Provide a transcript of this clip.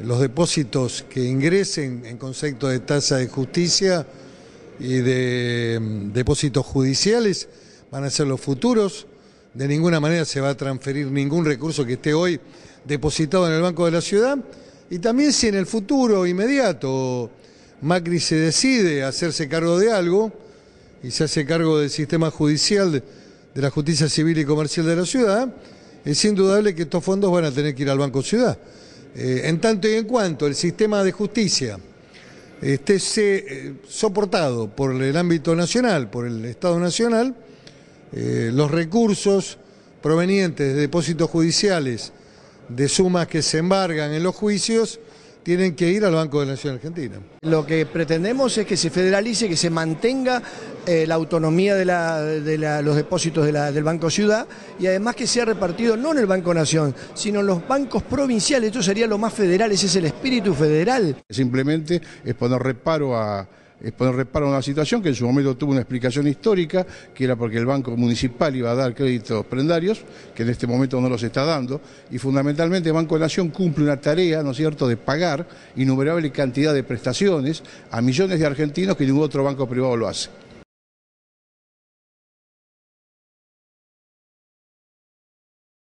los depósitos que ingresen en concepto de tasa de justicia y de mm, depósitos judiciales van a ser los futuros. De ninguna manera se va a transferir ningún recurso que esté hoy depositado en el Banco de la Ciudad. Y también si en el futuro inmediato Macri se decide hacerse cargo de algo y se hace cargo del sistema judicial de la justicia civil y comercial de la ciudad, es indudable que estos fondos van a tener que ir al Banco Ciudad. Eh, en tanto y en cuanto el sistema de justicia esté eh, soportado por el ámbito nacional, por el Estado Nacional, eh, los recursos provenientes de depósitos judiciales, de sumas que se embargan en los juicios, tienen que ir al Banco de la Nación Argentina. Lo que pretendemos es que se federalice, que se mantenga eh, la autonomía de, los depósitos del Banco Ciudad y además que sea repartido no en el Banco Nación, sino en los bancos provinciales. Esto sería lo más federal, ese es el espíritu federal. Simplemente es poner reparo a es poner reparo a una situación que en su momento tuvo una explicación histórica, que era porque el Banco Municipal iba a dar créditos prendarios, que en este momento no los está dando, y fundamentalmente el Banco de Nación cumple una tarea, ¿no es cierto?, de pagar innumerable cantidad de prestaciones a millones de argentinos que ningún otro banco privado lo hace.